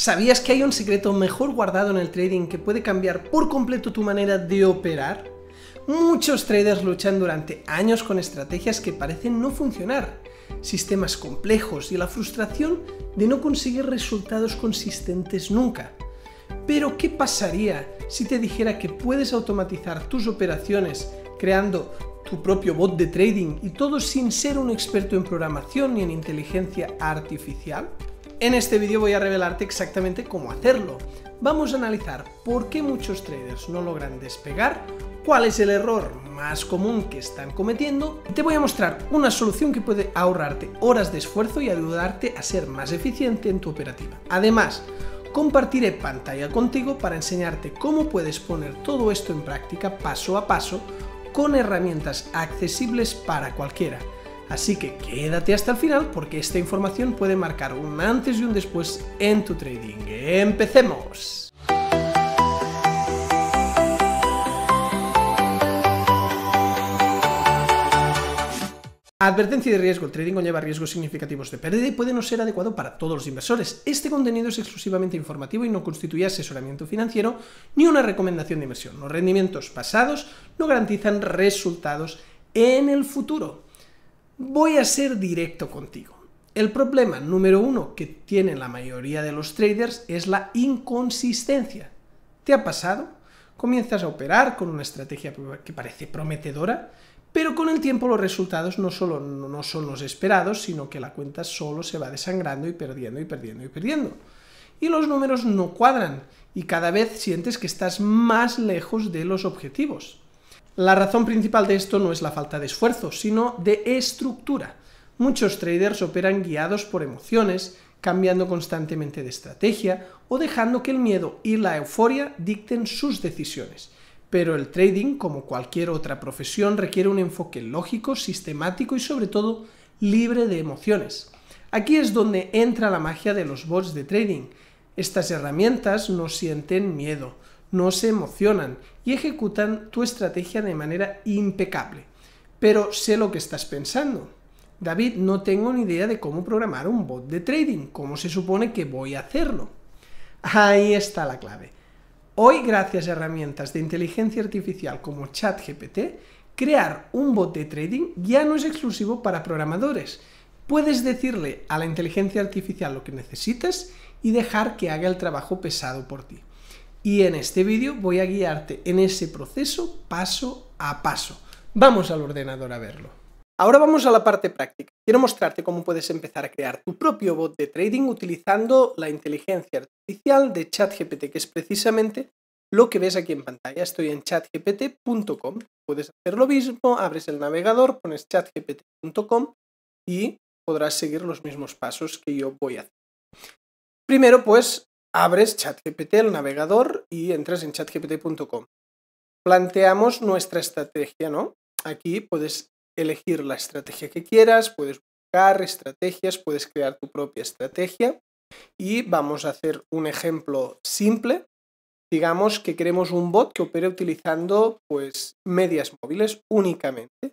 ¿Sabías que hay un secreto mejor guardado en el trading que puede cambiar por completo tu manera de operar? Muchos traders luchan durante años con estrategias que parecen no funcionar, sistemas complejos y la frustración de no conseguir resultados consistentes nunca. Pero, ¿qué pasaría si te dijera que puedes automatizar tus operaciones creando tu propio bot de trading y todo sin ser un experto en programación ni en inteligencia artificial? En este vídeo voy a revelarte exactamente cómo hacerlo. Vamos a analizar por qué muchos traders no logran despegar, cuál es el error más común que están cometiendo y te voy a mostrar una solución que puede ahorrarte horas de esfuerzo y ayudarte a ser más eficiente en tu operativa. Además, compartiré pantalla contigo para enseñarte cómo puedes poner todo esto en práctica paso a paso con herramientas accesibles para cualquiera Así que quédate hasta el final porque esta información puede marcar un antes y un después en tu trading. ¡Empecemos! Advertencia de riesgo. El trading conlleva riesgos significativos de pérdida y puede no ser adecuado para todos los inversores. Este contenido es exclusivamente informativo y no constituye asesoramiento financiero ni una recomendación de inversión. Los rendimientos pasados no garantizan resultados en el futuro. Voy a ser directo contigo. El problema número uno que tienen la mayoría de los traders es la inconsistencia. ¿Te ha pasado? Comienzas a operar con una estrategia que parece prometedora, pero con el tiempo los resultados no solo no son los esperados, sino que la cuenta solo se va desangrando y perdiendo y perdiendo y perdiendo. Y los números no cuadran y cada vez sientes que estás más lejos de los objetivos. La razón principal de esto no es la falta de esfuerzo, sino de estructura. Muchos traders operan guiados por emociones, cambiando constantemente de estrategia o dejando que el miedo y la euforia dicten sus decisiones. Pero el trading, como cualquier otra profesión, requiere un enfoque lógico, sistemático y sobre todo libre de emociones. Aquí es donde entra la magia de los bots de trading. Estas herramientas no sienten miedo, no se emocionan y ejecutan tu estrategia de manera impecable. Pero sé lo que estás pensando. David, no tengo ni idea de cómo programar un bot de trading, cómo se supone que voy a hacerlo. Ahí está la clave. Hoy, gracias a herramientas de inteligencia artificial como ChatGPT, crear un bot de trading ya no es exclusivo para programadores. Puedes decirle a la inteligencia artificial lo que necesitas y dejar que haga el trabajo pesado por ti y en este vídeo voy a guiarte en ese proceso paso a paso. Vamos al ordenador a verlo. Ahora vamos a la parte práctica. Quiero mostrarte cómo puedes empezar a crear tu propio bot de trading utilizando la inteligencia artificial de ChatGPT, que es precisamente lo que ves aquí en pantalla. Estoy en chatgpt.com. Puedes hacer lo mismo, abres el navegador, pones chatgpt.com y podrás seguir los mismos pasos que yo voy a hacer. Primero, pues abres ChatGPT, el navegador, y entras en chatgpt.com. Planteamos nuestra estrategia, ¿no? Aquí puedes elegir la estrategia que quieras, puedes buscar estrategias, puedes crear tu propia estrategia y vamos a hacer un ejemplo simple. Digamos que queremos un bot que opere utilizando pues medias móviles únicamente.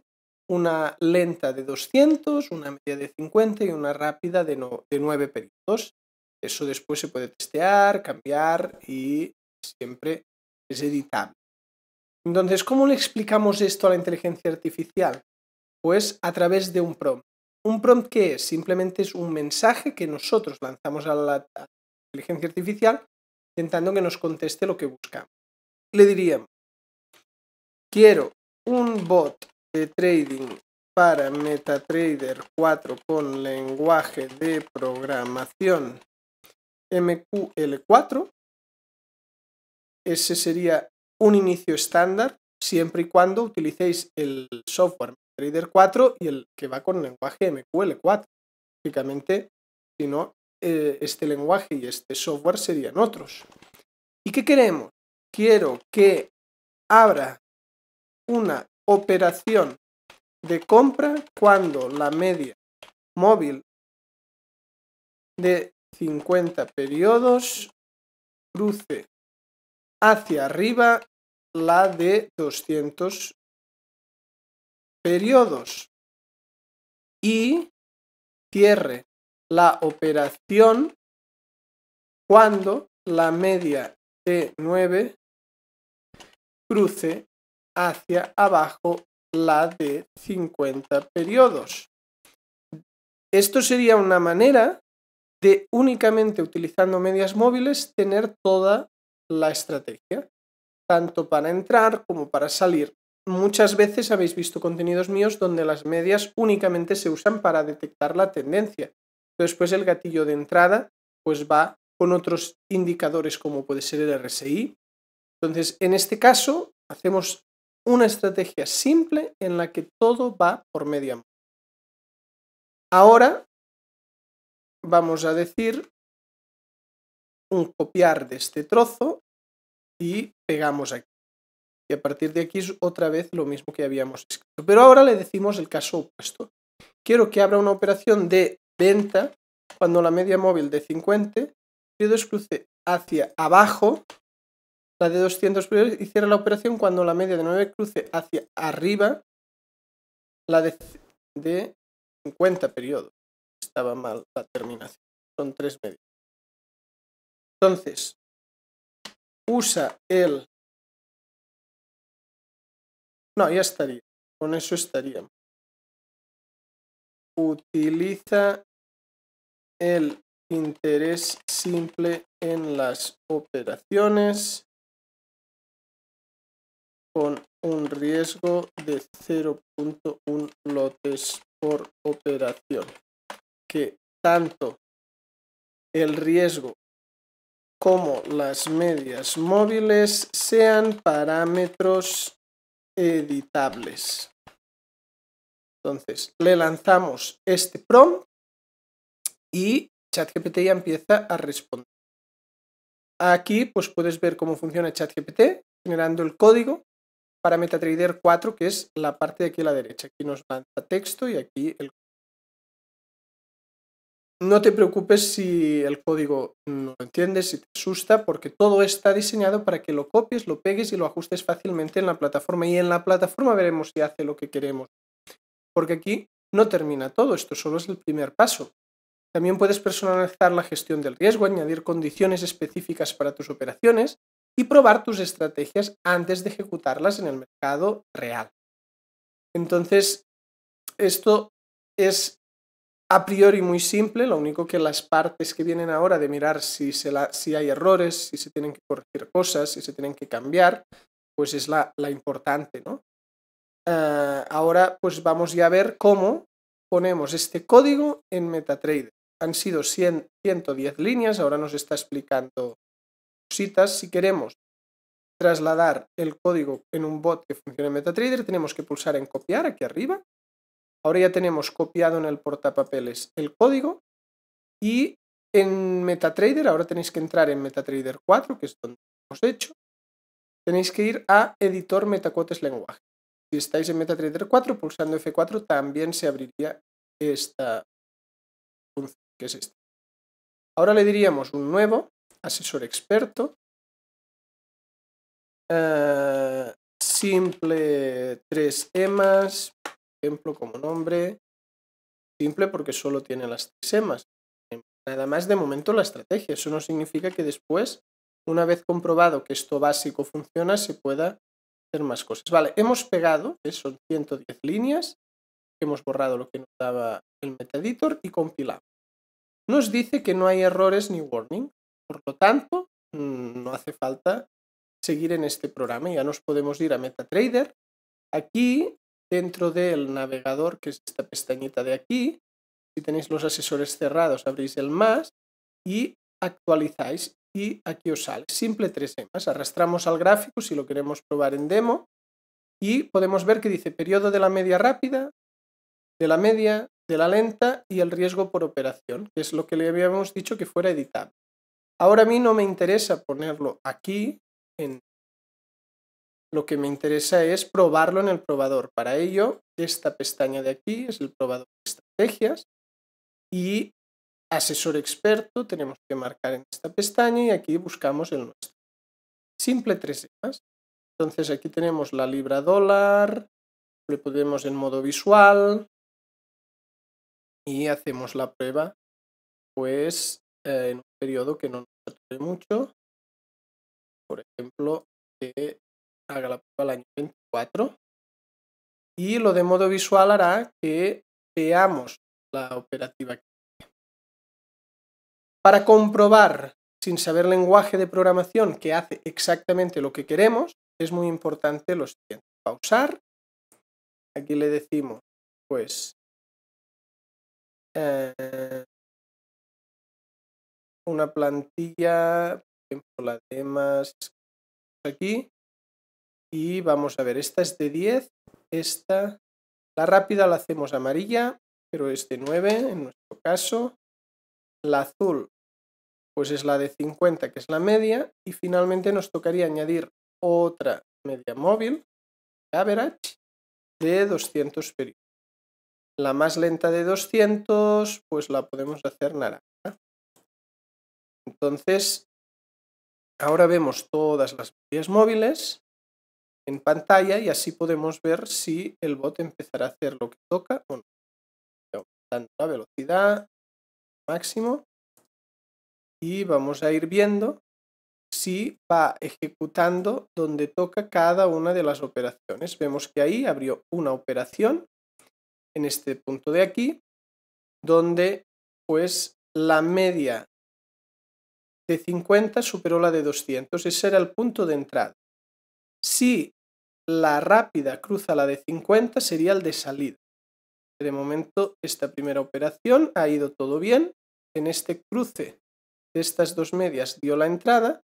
Una lenta de 200, una media de 50 y una rápida de, de 9 periodos. Eso después se puede testear, cambiar y siempre es editable. Entonces, ¿cómo le explicamos esto a la inteligencia artificial? Pues a través de un prompt. ¿Un prompt que es? Simplemente es un mensaje que nosotros lanzamos a la inteligencia artificial intentando que nos conteste lo que buscamos. Le diríamos, quiero un bot de trading para MetaTrader 4 con lenguaje de programación MQL4. Ese sería un inicio estándar siempre y cuando utilicéis el software Trader 4 y el que va con lenguaje MQL4. Lógicamente, si no, eh, este lenguaje y este software serían otros. ¿Y qué queremos? Quiero que abra una operación de compra cuando la media móvil de 50 periodos, cruce hacia arriba la de 200 periodos y cierre la operación cuando la media de 9 cruce hacia abajo la de 50 periodos. Esto sería una manera de únicamente utilizando medias móviles tener toda la estrategia, tanto para entrar como para salir. Muchas veces habéis visto contenidos míos donde las medias únicamente se usan para detectar la tendencia. Después el gatillo de entrada pues va con otros indicadores como puede ser el RSI. Entonces, en este caso, hacemos una estrategia simple en la que todo va por media. Ahora vamos a decir un copiar de este trozo y pegamos aquí. Y a partir de aquí es otra vez lo mismo que habíamos escrito. Pero ahora le decimos el caso opuesto. Quiero que abra una operación de venta cuando la media móvil de 50 periodos cruce hacia abajo la de 200 periodos y cierra la operación cuando la media de 9 cruce hacia arriba la de, de 50 periodos estaba mal la terminación. Son tres medios. Entonces, usa el... No, ya estaría. Con eso estaríamos. Utiliza el interés simple en las operaciones con un riesgo de 0.1 lotes por operación que tanto el riesgo como las medias móviles sean parámetros editables. Entonces, le lanzamos este prompt y ChatGPT ya empieza a responder. Aquí pues puedes ver cómo funciona ChatGPT generando el código para MetaTrader 4, que es la parte de aquí a la derecha. Aquí nos lanza texto y aquí el no te preocupes si el código no lo entiendes, si te asusta, porque todo está diseñado para que lo copies, lo pegues y lo ajustes fácilmente en la plataforma. Y en la plataforma veremos si hace lo que queremos. Porque aquí no termina todo, esto solo es el primer paso. También puedes personalizar la gestión del riesgo, añadir condiciones específicas para tus operaciones y probar tus estrategias antes de ejecutarlas en el mercado real. Entonces, esto es a priori muy simple, lo único que las partes que vienen ahora de mirar si, se la, si hay errores, si se tienen que corregir cosas, si se tienen que cambiar, pues es la, importante, ¿no? Eh, ahora pues vamos ya a ver cómo ponemos este código en MetaTrader. Han sido 100, 110 líneas, ahora nos está explicando cositas. Si queremos trasladar el código en un bot que funcione en MetaTrader, tenemos que pulsar en copiar aquí arriba Ahora ya tenemos copiado en el portapapeles el código y en MetaTrader, ahora tenéis que entrar en MetaTrader 4, que es donde hemos hecho, tenéis que ir a editor metacotes lenguaje. Si estáis en MetaTrader 4, pulsando F4 también se abriría esta función, que es esta. Ahora le diríamos un nuevo, asesor experto, eh, simple tres temas ejemplo, como nombre, simple porque solo tiene las tres em, Nada más de momento la estrategia. Eso no significa que después, una vez comprobado que esto básico funciona, se pueda hacer más cosas. Vale, hemos pegado, son 110 líneas, hemos borrado lo que nos daba el metaditor y compilado Nos dice que no hay errores ni warning, por lo tanto, mm, no hace falta seguir en este programa. Ya nos podemos ir a MetaTrader. Aquí dentro del navegador, que es esta pestañita de aquí, si tenéis los asesores cerrados, abrís el más y actualizáis y aquí os sale. Simple 3M. Arrastramos al gráfico si lo queremos probar en demo y podemos ver que dice periodo de la media rápida, de la media, de la lenta y el riesgo por operación, que es lo que le habíamos dicho que fuera editable. Ahora a mí no me interesa ponerlo aquí en lo que me interesa es probarlo en el probador. Para ello, esta pestaña de aquí es el probador de estrategias y asesor experto tenemos que marcar en esta pestaña y aquí buscamos el nuestro. Simple tres temas. Entonces aquí tenemos la libra dólar, le ponemos en modo visual y hacemos la prueba pues eh, en un periodo que no nos atreve mucho. Por ejemplo, y lo de modo visual hará que veamos la operativa. Para comprobar sin saber lenguaje de programación que hace exactamente lo que queremos, es muy importante lo siguiente. Pausar. Aquí le decimos, pues, eh, una plantilla, por ejemplo, la de más aquí. Y vamos a ver, esta es de 10 esta. La rápida la hacemos amarilla, pero es de 9 en nuestro caso. La azul, pues es la de 50, que es la media. Y finalmente nos tocaría añadir otra media móvil, average, de 200 periodos. La más lenta de 200, pues la podemos hacer naranja. Entonces, ahora vemos todas las medias móviles en pantalla y así podemos ver si el bot empezará a hacer lo que toca o no. Aumentando la velocidad máximo y vamos a ir viendo si va ejecutando donde toca cada una de las operaciones. Vemos que ahí abrió una operación en este punto de aquí donde pues la media de 50 superó la de 200. Ese era el punto de entrada la rápida cruza la de 50, sería el de salida. De momento, esta primera operación ha ido todo bien. En este cruce de estas dos medias dio la entrada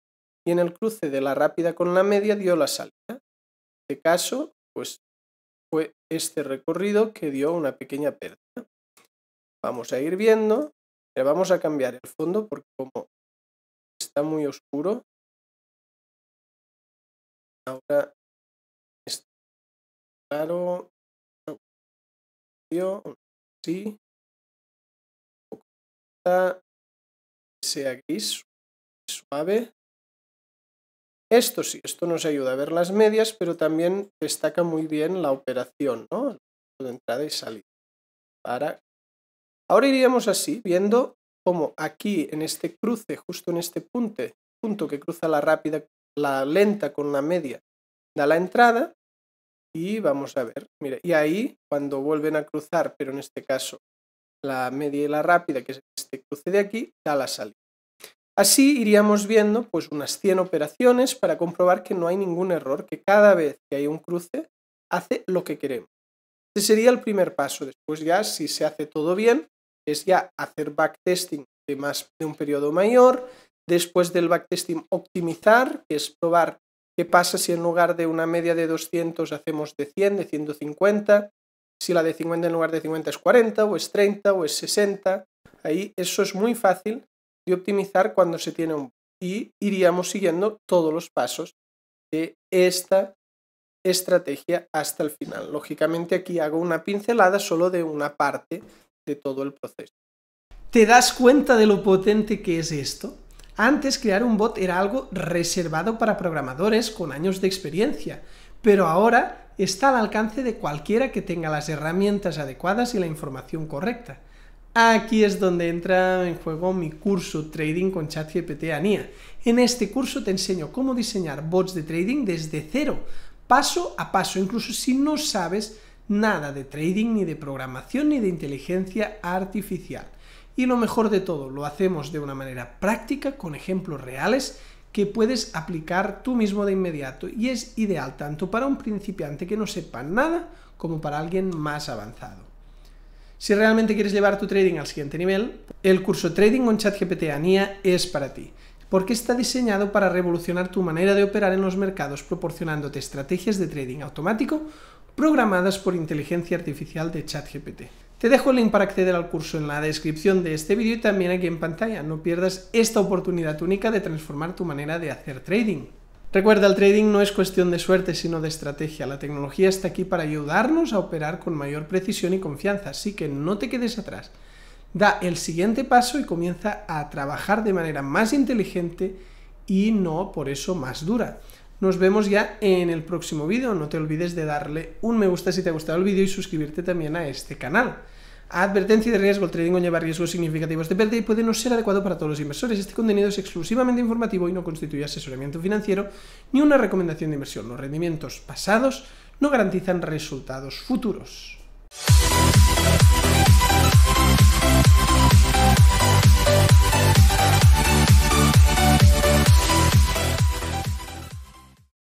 y en el cruce de la rápida con la media dio la salida. En este caso, pues fue este recorrido que dio una pequeña pérdida. Vamos a ir viendo. Pero vamos a cambiar el fondo porque como está muy oscuro, ahora Claro. Yo, sí. Sea gris, suave. Esto sí, esto nos ayuda a ver las medias, pero también destaca muy bien la operación, ¿no? De entrada y salida. Ahora iríamos así, viendo cómo aquí, en este cruce, justo en este punto, punto que cruza la rápida, la lenta con la media, da la entrada, y vamos a ver, mira, y ahí cuando vuelven a cruzar, pero en este caso la media y la rápida, que es este cruce de aquí, da la salida. Así iríamos viendo pues unas 100 operaciones para comprobar que no hay ningún error, que cada vez que hay un cruce hace lo que queremos. Este sería el primer paso. Después ya, si se hace todo bien, es ya hacer backtesting de más de un periodo mayor, después del backtesting optimizar, que es probar ¿Qué pasa si en lugar de una media de 200 hacemos de 100, de 150? Si la de 50 en lugar de 50 es 40 o es 30 o es 60. Ahí eso es muy fácil de optimizar cuando se tiene un... Y iríamos siguiendo todos los pasos de esta estrategia hasta el final. Lógicamente aquí hago una pincelada solo de una parte de todo el proceso. ¿Te das cuenta de lo potente que es esto? Antes crear un bot era algo reservado para programadores con años de experiencia, pero ahora está al alcance de cualquiera que tenga las herramientas adecuadas y la información correcta. Aquí es donde entra en juego mi curso Trading con ChatGPT ANIA. En este curso te enseño cómo diseñar bots de trading desde cero, paso a paso, incluso si no sabes nada de trading, ni de programación, ni de inteligencia artificial. Y lo mejor de todo, lo hacemos de una manera práctica, con ejemplos reales que puedes aplicar tú mismo de inmediato y es ideal tanto para un principiante que no sepa nada como para alguien más avanzado. Si realmente quieres llevar tu trading al siguiente nivel, el curso Trading con ChatGPT ANIA es para ti, porque está diseñado para revolucionar tu manera de operar en los mercados proporcionándote estrategias de trading automático programadas por inteligencia artificial de ChatGPT. Te dejo el link para acceder al curso en la descripción de este vídeo y también aquí en pantalla. No pierdas esta oportunidad única de transformar tu manera de hacer trading. Recuerda, el trading no es cuestión de suerte, sino de estrategia. La tecnología está aquí para ayudarnos a operar con mayor precisión y confianza, así que no te quedes atrás. Da el siguiente paso y comienza a trabajar de manera más inteligente y no por eso más dura. Nos vemos ya en el próximo vídeo. No te olvides de darle un me gusta si te ha gustado el vídeo y suscribirte también a este canal. Advertencia de riesgo. El trading conlleva riesgos significativos de pérdida y puede no ser adecuado para todos los inversores. Este contenido es exclusivamente informativo y no constituye asesoramiento financiero ni una recomendación de inversión. Los rendimientos pasados no garantizan resultados futuros.